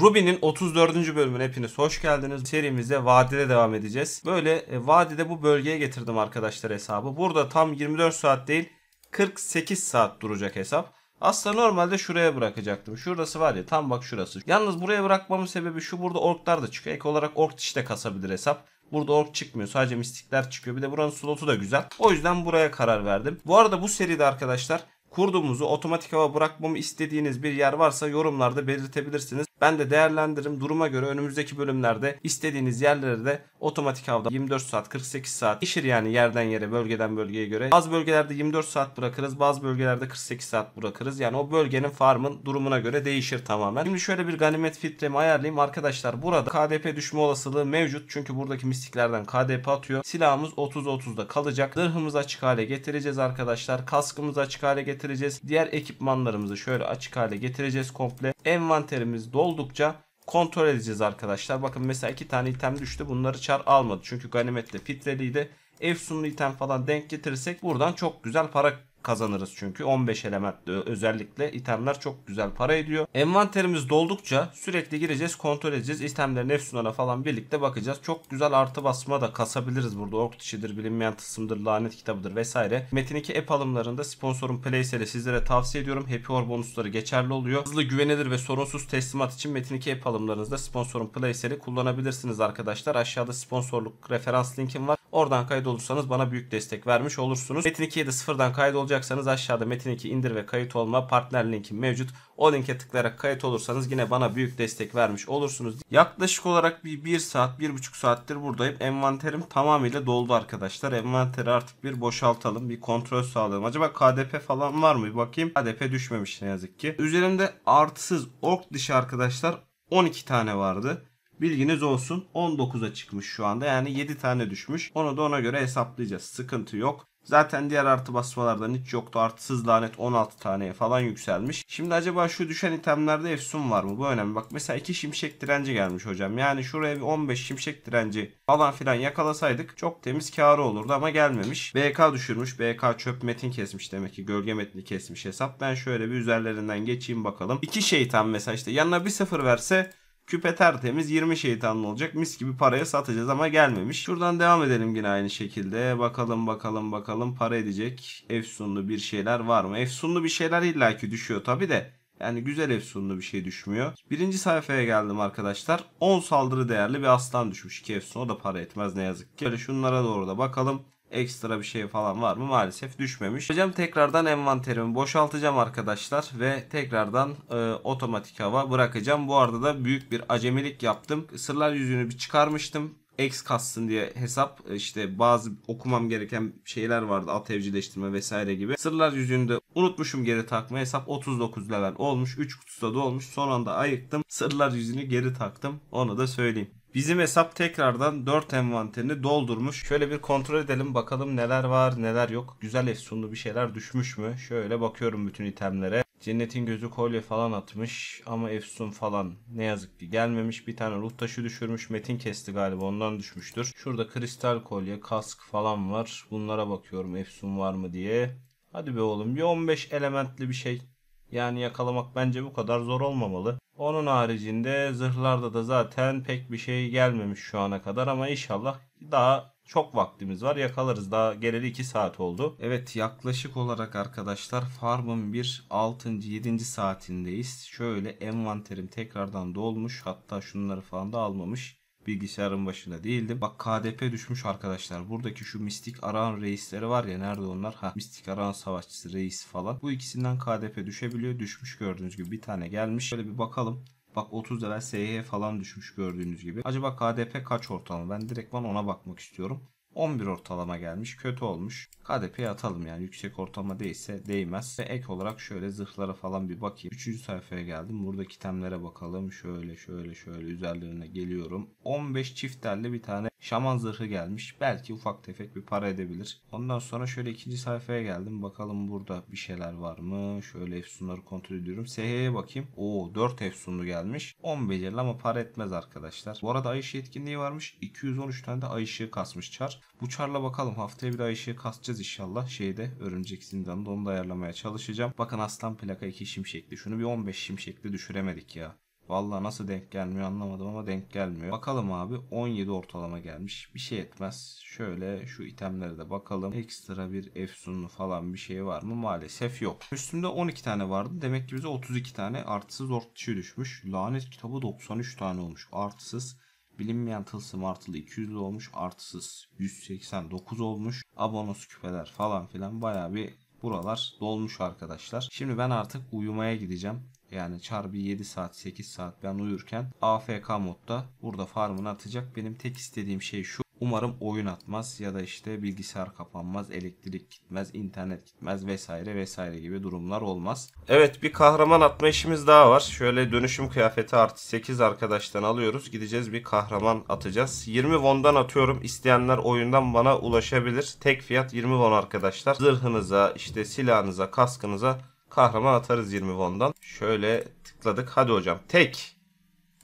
Ruby'nin 34. bölümüne hepiniz hoş geldiniz. Serimize vadide devam edeceğiz. Böyle e, vadide bu bölgeye getirdim arkadaşlar hesabı. Burada tam 24 saat değil 48 saat duracak hesap. Aslında normalde şuraya bırakacaktım. Şurası var ya tam bak şurası. Yalnız buraya bırakmamın sebebi şu burada orklar da çıkıyor. Ek olarak ork dişi de kasabilir hesap. Burada ork çıkmıyor. Sadece mistikler çıkıyor. Bir de buranın slotu da güzel. O yüzden buraya karar verdim. Bu arada bu seride arkadaşlar kurduğumuzu otomatik hava bırakmamı istediğiniz bir yer varsa yorumlarda belirtebilirsiniz. Ben de değerlendiririm. Duruma göre önümüzdeki bölümlerde istediğiniz yerlere de otomatik havda 24 saat 48 saat işir yani yerden yere bölgeden bölgeye göre. Bazı bölgelerde 24 saat bırakırız bazı bölgelerde 48 saat bırakırız. Yani o bölgenin farmın durumuna göre değişir tamamen. Şimdi şöyle bir ganimet filtremi ayarlayayım. Arkadaşlar burada KDP düşme olasılığı mevcut. Çünkü buradaki mistiklerden KDP atıyor. Silahımız 30-30'da kalacak. Zırhımız açık hale getireceğiz arkadaşlar. Kaskımızı açık hale getireceğiz. Diğer ekipmanlarımızı şöyle açık hale getireceğiz komple. Envanterimiz dolu oldukça kontrol edeceğiz arkadaşlar. Bakın mesela iki tane item düştü. Bunları çar almadı. Çünkü ganimetle fitreliydi. Efsunlu item falan denk getirirsek buradan çok güzel para kazanırız çünkü. 15 elementli özellikle itemler çok güzel para ediyor. Envanterimiz doldukça sürekli gireceğiz kontrol edeceğiz. İtemlerin efsunlara falan birlikte bakacağız. Çok güzel artı basma da kasabiliriz burada. Ork dişidir, bilinmeyen tısımdır, lanet kitabıdır vesaire. Metin 2 app alımlarında sponsorum Playsel'i sizlere tavsiye ediyorum. Happy Hour bonusları geçerli oluyor. Hızlı güvenilir ve sorunsuz teslimat için Metin 2 app alımlarınızda sponsorum Playsel'i kullanabilirsiniz arkadaşlar. Aşağıda sponsorluk referans linkim var. Oradan kaydolursanız bana büyük destek vermiş olursunuz. Metin 2'ye de sıfırdan kaydolacak olacaksanız aşağıda Metin 2 indir ve kayıt olma partner linki mevcut. O linke tıklayarak kayıt olursanız yine bana büyük destek vermiş olursunuz. Yaklaşık olarak bir 1 saat 1,5 saattir buradayım. Envanterim tamamıyla doldu arkadaşlar. Envanteri artık bir boşaltalım. Bir kontrol sağlayalım. Acaba KDP falan var mı? Bir bakayım. KDP düşmemiş ne yazık ki. Üzerimde artısız ork dışı arkadaşlar 12 tane vardı. Bilginiz olsun 19'a çıkmış şu anda yani 7 tane düşmüş. Onu da ona göre hesaplayacağız. Sıkıntı yok. Zaten diğer artı basmalardan hiç yoktu. Artısız lanet 16 taneye falan yükselmiş. Şimdi acaba şu düşen itemlerde efsun var mı? Bu önemli. Bak mesela 2 şimşek direnci gelmiş hocam. Yani şuraya bir 15 şimşek direnci falan filan yakalasaydık çok temiz karı olurdu ama gelmemiş. BK düşürmüş. BK çöp metin kesmiş demek ki. Gölge metni kesmiş hesap. Ben şöyle bir üzerlerinden geçeyim bakalım. 2 şeytan mesela işte yanına bir sıfır verse Küpe tertemiz 20 şeytanlı olacak. Mis gibi paraya satacağız ama gelmemiş. Şuradan devam edelim yine aynı şekilde. Bakalım bakalım bakalım para edecek. Efsunlu bir şeyler var mı? Efsunlu bir şeyler illaki düşüyor tabi de. Yani güzel efsunlu bir şey düşmüyor. Birinci sayfaya geldim arkadaşlar. 10 saldırı değerli bir aslan düşmüş. 2 efsun o da para etmez ne yazık ki. Böyle şunlara doğru da bakalım ekstra bir şey falan var mı? Maalesef düşmemiş. Hocam tekrardan envanterimi boşaltacağım arkadaşlar ve tekrardan e, otomatik hava bırakacağım. Bu arada da büyük bir acemilik yaptım. Sırlar yüzüğünü bir çıkarmıştım. X katsın diye hesap e, işte bazı okumam gereken şeyler vardı at evcilleştirme vesaire gibi. Sırlar yüzüğünde unutmuşum geri takma hesap 39 level olmuş 3 kutuda dolmuş son anda ayıktım sırlar yüzünü geri taktım onu da söyleyeyim. Bizim hesap tekrardan 4 envanterini doldurmuş. Şöyle bir kontrol edelim bakalım neler var neler yok. Güzel efsunlu bir şeyler düşmüş mü? Şöyle bakıyorum bütün itemlere. Cennetin gözü kolye falan atmış ama efsun falan ne yazık ki gelmemiş. Bir tane ruh taşı düşürmüş. Metin kesti galiba ondan düşmüştür. Şurada kristal kolye, kask falan var. Bunlara bakıyorum efsun var mı diye. Hadi be oğlum bir 15 elementli bir şey. Yani yakalamak bence bu kadar zor olmamalı. Onun haricinde zırhlarda da zaten pek bir şey gelmemiş şu ana kadar ama inşallah daha çok vaktimiz var yakalarız daha geleli 2 saat oldu. Evet yaklaşık olarak arkadaşlar farmın bir 6. 7. saatindeyiz. Şöyle envanterim tekrardan dolmuş hatta şunları falan da almamış bilgisayarın başında değildi. Bak KDP düşmüş arkadaşlar. Buradaki şu mistik Aran reisleri var ya nerede onlar? Ha mistik Aran savaşçısı reis falan. Bu ikisinden KDP düşebiliyor. Düşmüş gördüğünüz gibi bir tane gelmiş. Şöyle bir bakalım. Bak 30 level SH falan düşmüş gördüğünüz gibi. Acaba KDP kaç ortalama? Ben direktman ona bakmak istiyorum. 11 ortalama gelmiş. Kötü olmuş. KDP'ye atalım yani. Yüksek ortalama değilse değmez. Ve ek olarak şöyle zırhlara falan bir bakayım. 3. sayfaya geldim. Buradaki itemlere bakalım. Şöyle şöyle şöyle üzerlerine geliyorum. 15 çift telli bir tane şaman zırhı gelmiş. Belki ufak tefek bir para edebilir. Ondan sonra şöyle ikinci sayfaya geldim. Bakalım burada bir şeyler var mı? Şöyle efsunları kontrol ediyorum. SH'ye bakayım. Oo 4 efsunlu gelmiş. 10 becerili ama para etmez arkadaşlar. Bu arada ay yetkinliği varmış. 213 tane de ay kasmış çar. Bu çarla bakalım haftaya bir daha işe kasacağız inşallah. Şeyde örümcek zindanında onu da ayarlamaya çalışacağım. Bakın aslan plaka 2 şimşekli. Şunu bir 15 şimşekli düşüremedik ya. Vallahi nasıl denk gelmiyor anlamadım ama denk gelmiyor. Bakalım abi 17 ortalama gelmiş. Bir şey etmez. Şöyle şu itemlere de bakalım. Ekstra bir efsunlu falan bir şey var mı? Maalesef yok. Üstümde 12 tane vardı. Demek ki bize 32 tane artısız ortçı düşmüş. Lanet kitabı 93 tane olmuş. Artısız. Bilinmeyen tılsım artılı 200 olmuş. Artısız 189 olmuş. Abonos küpeler falan filan baya bir buralar dolmuş arkadaşlar. Şimdi ben artık uyumaya gideceğim. Yani çarpı 7 saat 8 saat ben uyurken AFK modda burada farmını atacak. Benim tek istediğim şey şu. Umarım oyun atmaz ya da işte bilgisayar kapanmaz, elektrik gitmez, internet gitmez vesaire vesaire gibi durumlar olmaz. Evet bir kahraman atma işimiz daha var. Şöyle dönüşüm kıyafeti artı 8 arkadaştan alıyoruz. Gideceğiz bir kahraman atacağız. 20 vondan atıyorum. İsteyenler oyundan bana ulaşabilir. Tek fiyat 20 von arkadaşlar. Zırhınıza, işte silahınıza, kaskınıza kahraman atarız 20 vondan. Şöyle tıkladık. Hadi hocam tek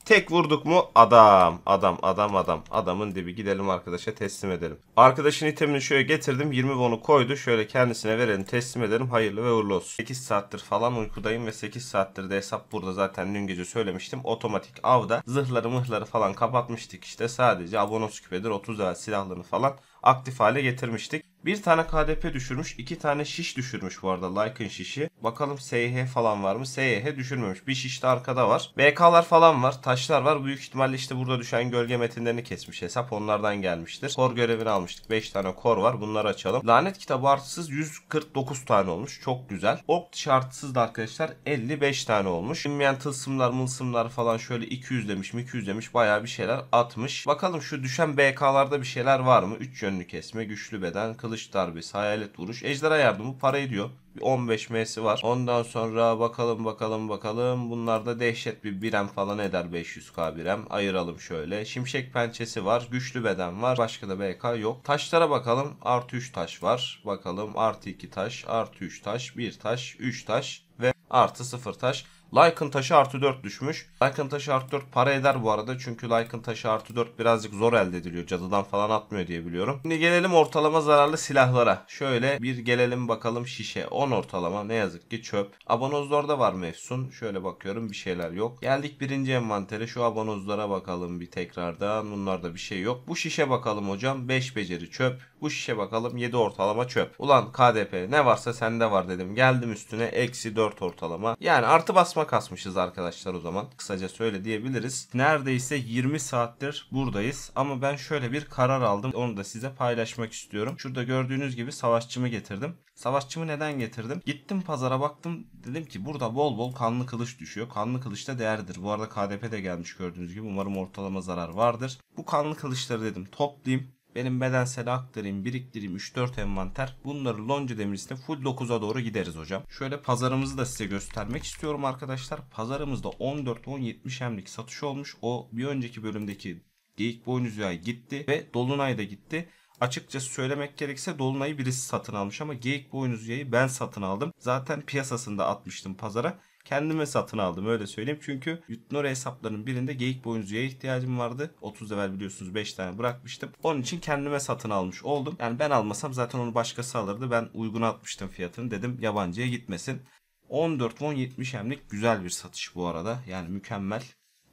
Tek vurduk mu adam adam adam adam adamın dibi gidelim arkadaşa teslim edelim. Arkadaşın itemini şöyle getirdim 20 bonu koydu şöyle kendisine verelim teslim edelim hayırlı ve uğurlu olsun. 8 saattir falan uykudayım ve 8 saattir de hesap burada zaten dün gece söylemiştim. Otomatik avda zırhları mıhları falan kapatmıştık işte sadece abonos küpedir 30 silahlarını falan aktif hale getirmiştik. Bir tane KDP düşürmüş. iki tane şiş düşürmüş bu arada. Lycan şişi. Bakalım SYH falan var mı? SYH düşürmemiş. Bir şiş de arkada var. BK'lar falan var. Taşlar var. Büyük ihtimalle işte burada düşen gölge metinlerini kesmiş hesap. Onlardan gelmiştir. Kor görevini almıştık. 5 tane kor var. Bunları açalım. Lanet kitabı artısız 149 tane olmuş. Çok güzel. Ok şartsız da arkadaşlar 55 tane olmuş. Bilmeyen tılsımlar, mılsımlar falan şöyle 200 demiş, 200 demiş. baya bir şeyler atmış. Bakalım şu düşen BK'larda bir şeyler var mı? 3 yönlü kesme, güçlü beden, kılıç Kılıç darbesi, hayalet vuruş, ejderha yardımı para ediyor. Bir 15 M'si var. Ondan sonra bakalım bakalım bakalım. Bunlarda dehşet bir birem falan eder 500k birem. Ayıralım şöyle. Şimşek pençesi var. Güçlü beden var. Başka da BK yok. Taşlara bakalım. Artı 3 taş var. Bakalım artı 2 taş, artı 3 taş, 1 taş, 3 taş ve artı 0 taş. Lycan taşı artı 4 düşmüş. Lycan taşı artı 4 para eder bu arada. Çünkü Lycan taşı artı 4 birazcık zor elde ediliyor. Cadıdan falan atmıyor diye biliyorum. Şimdi gelelim ortalama zararlı silahlara. Şöyle bir gelelim bakalım şişe. 10 ortalama ne yazık ki çöp. Abanozlarda var mefsun. Şöyle bakıyorum bir şeyler yok. Geldik birinci envantere. Şu abanozlara bakalım bir tekrardan. Bunlarda bir şey yok. Bu şişe bakalım hocam. 5 beceri çöp. Bu şişe bakalım 7 ortalama çöp. Ulan KDP ne varsa sende var dedim. Geldim üstüne eksi 4 ortalama. Yani artı basma kasmışız arkadaşlar o zaman. Kısaca söyle diyebiliriz. Neredeyse 20 saattir buradayız. Ama ben şöyle bir karar aldım. Onu da size paylaşmak istiyorum. Şurada gördüğünüz gibi savaşçımı getirdim. Savaşçımı neden getirdim? Gittim pazara baktım. Dedim ki burada bol bol kanlı kılıç düşüyor. Kanlı kılıç da değerlidir. Bu arada KDP de gelmiş gördüğünüz gibi. Umarım ortalama zarar vardır. Bu kanlı kılıçları dedim toplayayım. Benim bedensel aktarayım, biriktireyim 3-4 envanter. Bunları lonca demirisine full 9'a doğru gideriz hocam. Şöyle pazarımızı da size göstermek istiyorum arkadaşlar. Pazarımızda 14-10-70 emlik satış olmuş. O bir önceki bölümdeki geyik boynuzu yağı gitti ve dolunay da gitti. Açıkçası söylemek gerekirse Dolunay'ı birisi satın almış ama Geyik boynuzu Yayı ben satın aldım. Zaten piyasasında atmıştım pazara kendime satın aldım öyle söyleyeyim. Çünkü Yutnora hesaplarının birinde geyik boyuncuya ihtiyacım vardı. 30 level biliyorsunuz 5 tane bırakmıştım. Onun için kendime satın almış oldum. Yani ben almasam zaten onu başkası alırdı. Ben uygun atmıştım fiyatını dedim yabancıya gitmesin. 14 won 70 hemlik güzel bir satış bu arada. Yani mükemmel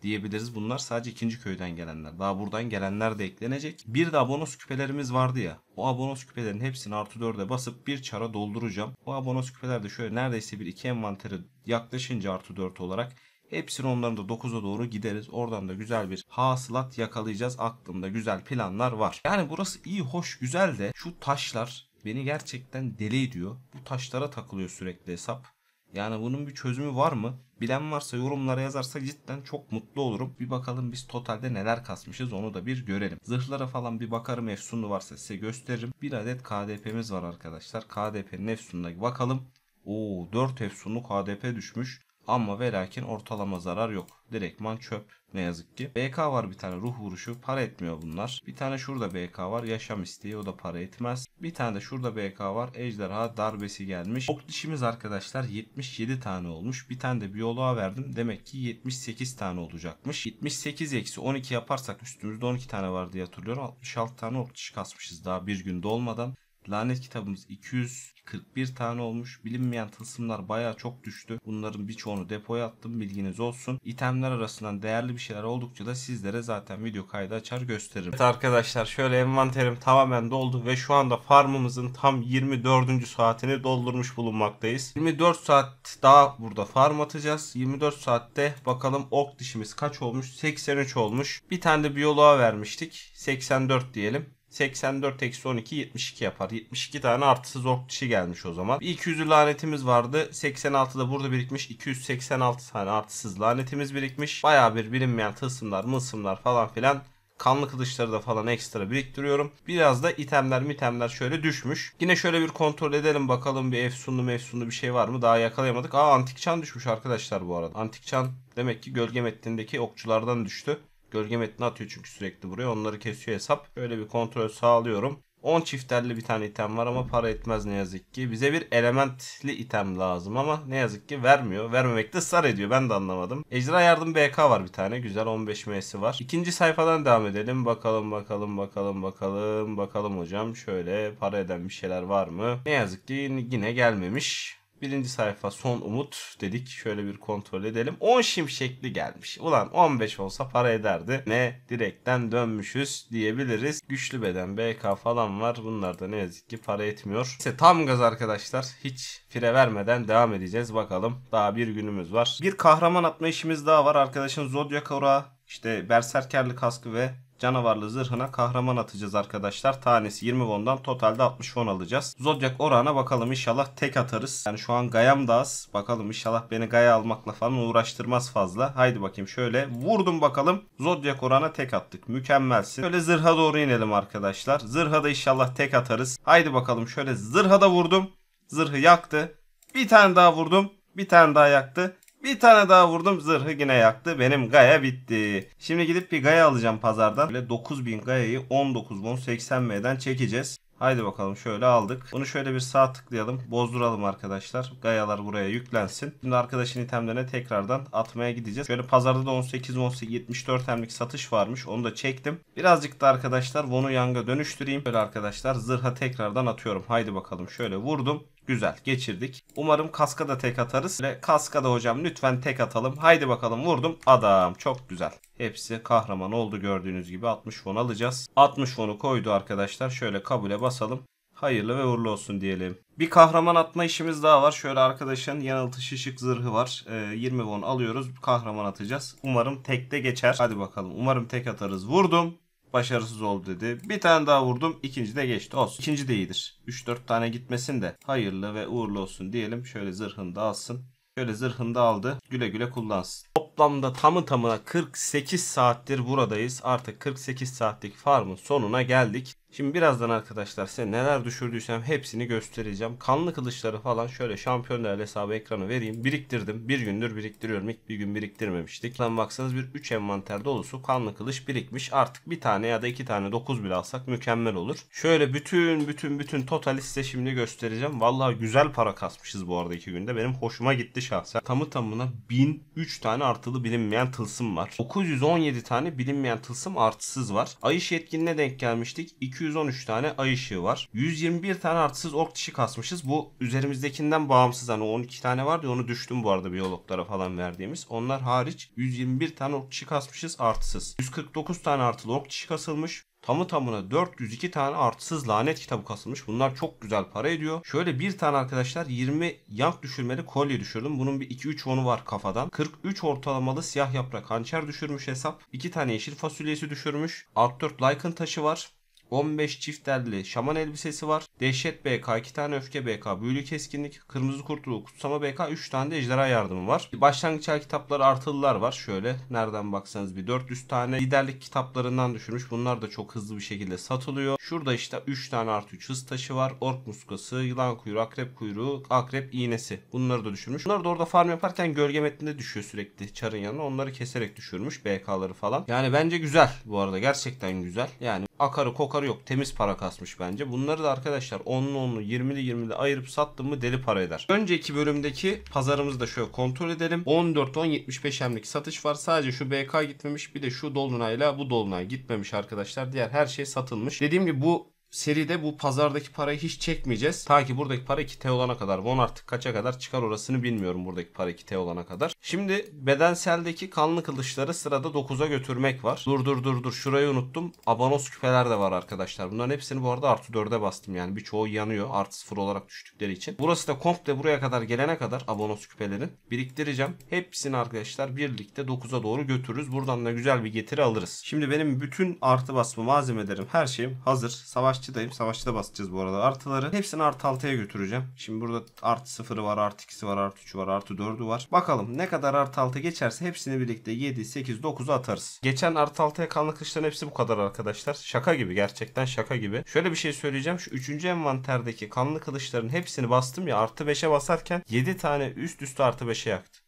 diyebiliriz. Bunlar sadece ikinci köyden gelenler. Daha buradan gelenler de eklenecek. Bir de abonos küpelerimiz vardı ya. O abonos küpelerin hepsini artı 4'e basıp bir çara dolduracağım. O abonos küpeler de şöyle neredeyse bir iki envantere yaklaşınca artı 4 olarak Hepsini onların da 9'a doğru gideriz. Oradan da güzel bir hasılat yakalayacağız. Aklımda güzel planlar var. Yani burası iyi, hoş, güzel de şu taşlar beni gerçekten deli ediyor. Bu taşlara takılıyor sürekli hesap. Yani bunun bir çözümü var mı? Bilen varsa yorumlara yazarsa cidden çok mutlu olurum. Bir bakalım biz totalde neler kasmışız onu da bir görelim. Zırhlara falan bir bakarım efsunlu varsa size gösteririm. Bir adet KDP'miz var arkadaşlar. KDP'nin efsununa bakalım. Oo 4 efsunlu KDP düşmüş. Ama ve ortalama zarar yok. Direktman çöp ne yazık ki. BK var bir tane ruh vuruşu para etmiyor bunlar. Bir tane şurada BK var yaşam isteği o da para etmez. Bir tane de şurada BK var ejderha darbesi gelmiş. Ok dişimiz arkadaşlar 77 tane olmuş. Bir tane de biyoloğa verdim. Demek ki 78 tane olacakmış. 78 eksi 12 yaparsak üstümüzde 12 tane var diye hatırlıyorum. 66 tane ok dişi kasmışız daha bir günde olmadan. Lanet kitabımız 241 tane olmuş. Bilinmeyen tılsımlar baya çok düştü. Bunların birçoğunu depoya attım bilginiz olsun. İtemler arasından değerli bir şeyler oldukça da sizlere zaten video kaydı açar gösteririm. Evet arkadaşlar şöyle envanterim tamamen doldu ve şu anda farmımızın tam 24. saatini doldurmuş bulunmaktayız. 24 saat daha burada farm atacağız. 24 saatte bakalım ok dişimiz kaç olmuş? 83 olmuş. Bir tane de biyoloğa vermiştik. 84 diyelim. 84 eksi 12 72 yapar. 72 tane artısız ork kişi gelmiş o zaman. 200 lanetimiz vardı. 86 da burada birikmiş. 286 tane artısız lanetimiz birikmiş. Baya bir bilinmeyen tılsımlar, mısımlar falan filan kanlı kılıçları da falan ekstra biriktiriyorum. Biraz da itemler mitemler şöyle düşmüş. Yine şöyle bir kontrol edelim bakalım bir efsunlu mefsunlu bir şey var mı? Daha yakalayamadık. Aa antik çan düşmüş arkadaşlar bu arada. Antik çan demek ki gölge metnindeki okçulardan düştü. Gölge metni atıyor çünkü sürekli buraya. Onları kesiyor hesap. Böyle bir kontrol sağlıyorum. 10 çifterli bir tane item var ama para etmez ne yazık ki. Bize bir elementli item lazım ama ne yazık ki vermiyor. Vermemekte sar ediyor ben de anlamadım. Ejderha yardım BK var bir tane güzel 15 M'si var. İkinci sayfadan devam edelim. Bakalım bakalım bakalım bakalım bakalım hocam. Şöyle para eden bir şeyler var mı? Ne yazık ki yine gelmemiş. Birinci sayfa son umut dedik. Şöyle bir kontrol edelim. 10 şimşekli gelmiş. Ulan 15 olsa para ederdi. Ne direkten dönmüşüz diyebiliriz. Güçlü beden BK falan var. Bunlar da ne yazık ki para etmiyor. İşte tam gaz arkadaşlar. Hiç fire vermeden devam edeceğiz. Bakalım daha bir günümüz var. Bir kahraman atma işimiz daha var. Arkadaşın Zodiac Aura işte berserkerli kaskı ve canavarlı zırhına kahraman atacağız arkadaşlar. Tanesi 20 won'dan totalde 60 won alacağız. Zodiac Oran'a bakalım inşallah tek atarız. Yani şu an gayam da az. Bakalım inşallah beni gaya almakla falan uğraştırmaz fazla. Haydi bakayım şöyle vurdum bakalım. Zodiac Oran'a tek attık. Mükemmelsin. Şöyle zırha doğru inelim arkadaşlar. Zırha da inşallah tek atarız. Haydi bakalım şöyle zırha da vurdum. Zırhı yaktı. Bir tane daha vurdum. Bir tane daha yaktı. Bir tane daha vurdum zırhı yine yaktı. Benim gaya bitti. Şimdi gidip bir gaya alacağım pazardan. Böyle 9000 gayayı 19 bon 80 M'den çekeceğiz. Haydi bakalım şöyle aldık. Bunu şöyle bir sağ tıklayalım. Bozduralım arkadaşlar. Gayalar buraya yüklensin. Şimdi arkadaşın itemlerine tekrardan atmaya gideceğiz. Şöyle pazarda da 18 18 74 hemlik satış varmış. Onu da çektim. Birazcık da arkadaşlar Vonu Yang'a dönüştüreyim. Böyle arkadaşlar zırha tekrardan atıyorum. Haydi bakalım şöyle vurdum. Güzel geçirdik. Umarım kaska da tek atarız. Ve kaska da hocam lütfen tek atalım. Haydi bakalım vurdum. Adam çok güzel. Hepsi kahraman oldu gördüğünüz gibi 60 fon alacağız. 60 fonu koydu arkadaşlar. Şöyle kabule basalım. Hayırlı ve uğurlu olsun diyelim. Bir kahraman atma işimiz daha var. Şöyle arkadaşın yanıltıcı şık zırhı var. E, 20 won alıyoruz. Kahraman atacağız. Umarım tekte geçer. Hadi bakalım. Umarım tek atarız. Vurdum başarısız oldu dedi. Bir tane daha vurdum. İkinci de geçti. Olsun. İkinci de iyidir. 3-4 tane gitmesin de hayırlı ve uğurlu olsun diyelim. Şöyle zırhını da alsın. Şöyle zırhını da aldı. Güle güle kullansın. Toplamda tamı tamına 48 saattir buradayız. Artık 48 saatlik farmın sonuna geldik. Şimdi birazdan arkadaşlar size neler düşürdüysem hepsini göstereceğim. Kanlı kılıçları falan şöyle şampiyonlar hesabı ekranı vereyim. Biriktirdim. Bir gündür biriktiriyorum. İlk bir gün biriktirmemiştik. Lan baksanız bir 3 envanter dolusu kanlı kılıç birikmiş. Artık bir tane ya da iki tane 9 bile alsak mükemmel olur. Şöyle bütün bütün bütün totali size şimdi göstereceğim. Vallahi güzel para kasmışız bu arada iki günde. Benim hoşuma gitti şahsen. Tamı tamına 1003 tane artılı bilinmeyen tılsım var. 917 tane bilinmeyen tılsım artısız var. Ayış yetkinine denk gelmiştik. 2 213 tane ay ışığı var. 121 tane artısız ork dişi kasmışız. Bu üzerimizdekinden bağımsız hani 12 tane vardı onu düştüm bu arada biyologlara falan verdiğimiz. Onlar hariç 121 tane ork dişi kasmışız artısız. 149 tane artılı ork dişi kasılmış. Tamı tamına 402 tane artısız lanet kitabı kasılmış. Bunlar çok güzel para ediyor. Şöyle bir tane arkadaşlar 20 yank düşürmeli kolye düşürdüm. Bunun bir 2-3 onu var kafadan. 43 ortalamalı siyah yaprak hançer düşürmüş hesap. 2 tane yeşil fasulyesi düşürmüş. Alt 4 Lycan taşı var. 15 çift derli şaman elbisesi var. Dehşet BK, 2 tane öfke BK, büyülü keskinlik, kırmızı kurtuluğu, kutsama BK, 3 tane de ejderha yardımı var. Başlangıç el kitapları artılılar var. Şöyle nereden baksanız bir 400 tane liderlik kitaplarından düşürmüş. Bunlar da çok hızlı bir şekilde satılıyor. Şurada işte 3 tane artı 3 hız taşı var. Ork muskası, yılan kuyruğu, akrep kuyruğu, akrep iğnesi. Bunları da düşürmüş. Bunlar da orada farm yaparken gölge metninde düşüyor sürekli çarın yanına. Onları keserek düşürmüş BK'ları falan. Yani bence güzel bu arada. Gerçekten güzel. Yani akarı kokarı yok. Temiz para kasmış bence. Bunları da arkadaşlar 10'lu 10'lu 20'li 20'li ayırıp sattım mı deli para eder. Önceki bölümdeki pazarımızı da şöyle kontrol edelim. 14 10 75 hemlik satış var. Sadece şu BK gitmemiş bir de şu dolunayla bu dolunay gitmemiş arkadaşlar. Diğer her şey satılmış. Dediğim gibi bu seride bu pazardaki parayı hiç çekmeyeceğiz. Ta ki buradaki para 2T olana kadar. Von artık kaça kadar çıkar orasını bilmiyorum buradaki para 2T olana kadar. Şimdi bedenseldeki kanlı kılıçları sırada 9'a götürmek var. Dur dur dur dur şurayı unuttum. Abanos küpeler de var arkadaşlar. Bunların hepsini bu arada artı 4'e bastım yani. Birçoğu yanıyor artı 0 olarak düştükleri için. Burası da komple buraya kadar gelene kadar abanos küpelerin biriktireceğim. Hepsini arkadaşlar birlikte 9'a doğru götürürüz. Buradan da güzel bir getiri alırız. Şimdi benim bütün artı basma malzemelerim her şeyim hazır. Savaş savaşçıdayım. da basacağız bu arada artıları. Hepsini artı altıya götüreceğim. Şimdi burada artı sıfırı var, artı ikisi var, artı üçü var, artı dördü var. Bakalım ne kadar artı altı geçerse hepsini birlikte 7, 8, 9'u atarız. Geçen artı altıya kanlı kılıçların hepsi bu kadar arkadaşlar. Şaka gibi gerçekten şaka gibi. Şöyle bir şey söyleyeceğim. Şu üçüncü envanterdeki kanlı kılıçların hepsini bastım ya artı 5'e basarken 7 tane üst üste artı 5'e yaktı.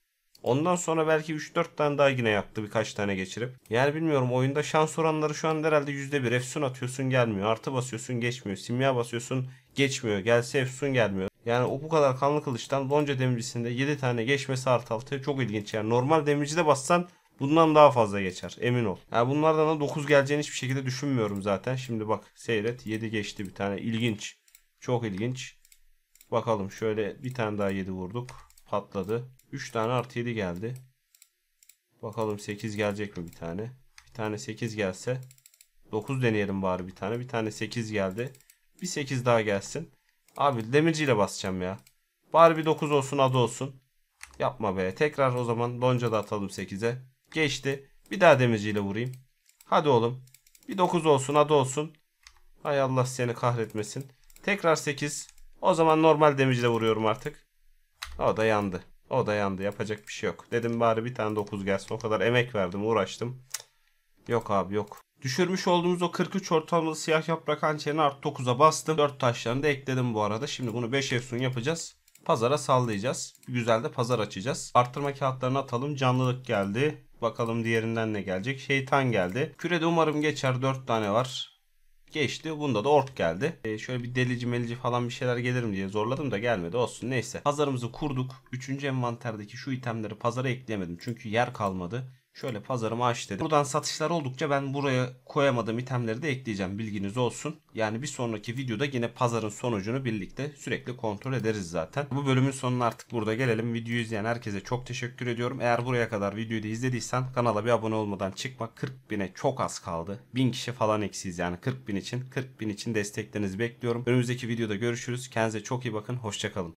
Ondan sonra belki 3-4 tane daha yine yaptı birkaç tane geçirip. Yani bilmiyorum oyunda şans oranları şu an herhalde %1. Efsun atıyorsun gelmiyor. Artı basıyorsun geçmiyor. Simya basıyorsun geçmiyor. Gelse Efsun gelmiyor. Yani o bu kadar kanlı kılıçtan lonca demircisinde 7 tane geçmesi artı altı çok ilginç. Yani normal demirci de bassan Bundan daha fazla geçer emin ol. Yani bunlardan da 9 geleceğini hiçbir şekilde düşünmüyorum zaten. Şimdi bak seyret 7 geçti bir tane ilginç. Çok ilginç. Bakalım şöyle bir tane daha 7 vurduk. Patladı. 3 tane artı 7 geldi. Bakalım 8 gelecek mi bir tane? Bir tane 8 gelse 9 deneyelim bari bir tane. Bir tane 8 geldi. Bir 8 daha gelsin. Abi demirciyle basacağım ya. Bari bir 9 olsun adı olsun. Yapma be. Tekrar o zaman lonca da atalım 8'e. Geçti. Bir daha demirciyle vurayım. Hadi oğlum. Bir 9 olsun adı olsun. Hay Allah seni kahretmesin. Tekrar 8. O zaman normal demirciyle vuruyorum artık. O da yandı. O da yandı. Yapacak bir şey yok. Dedim bari bir tane 9 gelsin. O kadar emek verdim, uğraştım. Yok abi yok. Düşürmüş olduğumuz o 43 ortalamalı siyah yaprak hançerini art 9'a bastım. 4 taşlarını da ekledim bu arada. Şimdi bunu 5 efsun yapacağız. Pazara sallayacağız. Güzel de pazar açacağız. Arttırma kağıtlarını atalım. Canlılık geldi. Bakalım diğerinden ne gelecek. Şeytan geldi. Kürede umarım geçer. 4 tane var geçti. Bunda da ork geldi. E, şöyle bir delici melici falan bir şeyler gelirim diye zorladım da gelmedi. Olsun neyse. Pazarımızı kurduk. Üçüncü envanterdeki şu itemleri pazara ekleyemedim. Çünkü yer kalmadı. Şöyle pazarımı aç dedim. Buradan satışlar oldukça ben buraya koyamadığım itemleri de ekleyeceğim. Bilginiz olsun. Yani bir sonraki videoda yine pazarın sonucunu birlikte sürekli kontrol ederiz zaten. Bu bölümün sonuna artık burada gelelim. Videoyu izleyen herkese çok teşekkür ediyorum. Eğer buraya kadar videoyu da izlediysen kanala bir abone olmadan çıkma. 40 bine çok az kaldı. 1000 kişi falan eksiz yani 40 bin için. 40 bin için desteklerinizi bekliyorum. Önümüzdeki videoda görüşürüz. Kendinize çok iyi bakın. Hoşçakalın.